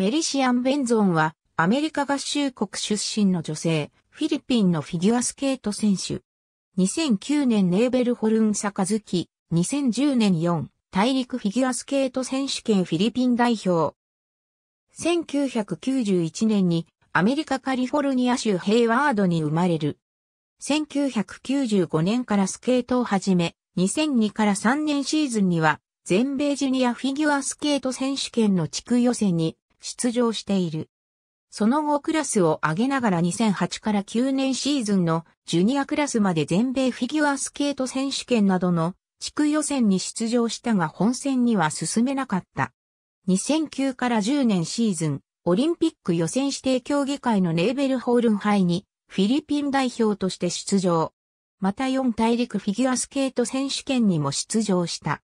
メリシアン・ベンゾンは、アメリカ合衆国出身の女性、フィリピンのフィギュアスケート選手。2009年ネーベルホルン杯、2010年4、大陸フィギュアスケート選手権フィリピン代表。1991年にアメリカカリフォルニア州ヘイワードに生まれる。1995年からスケートを始め、2002から3年シーズンには全米ジュニアフィギュアスケート選手権の地区予選に出場している。その後クラスを上げながら2008から9年シーズンのジュニアクラスまで全米フィギュアスケート選手権などの地区予選に出場したが本戦には進めなかった。2009から10年シーズン、オリンピック予選指定競技会のレーベルホールン杯にフィリピン代表として出場。また4大陸フィギュアスケート選手権にも出場した。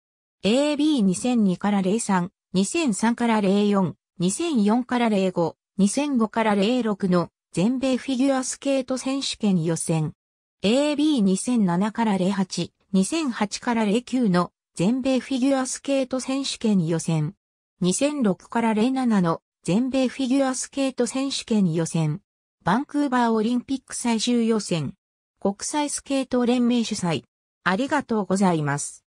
AB2002 から03、2003から04、2004から05、2005から06の全米フィギュアスケート選手権予選。AB2007 から08、2008から09の全米フィギュアスケート選手権予選。2006から07の全米フィギュアスケート選手権予選。バンクーバーオリンピック最終予選。国際スケート連盟主催。ありがとうございます。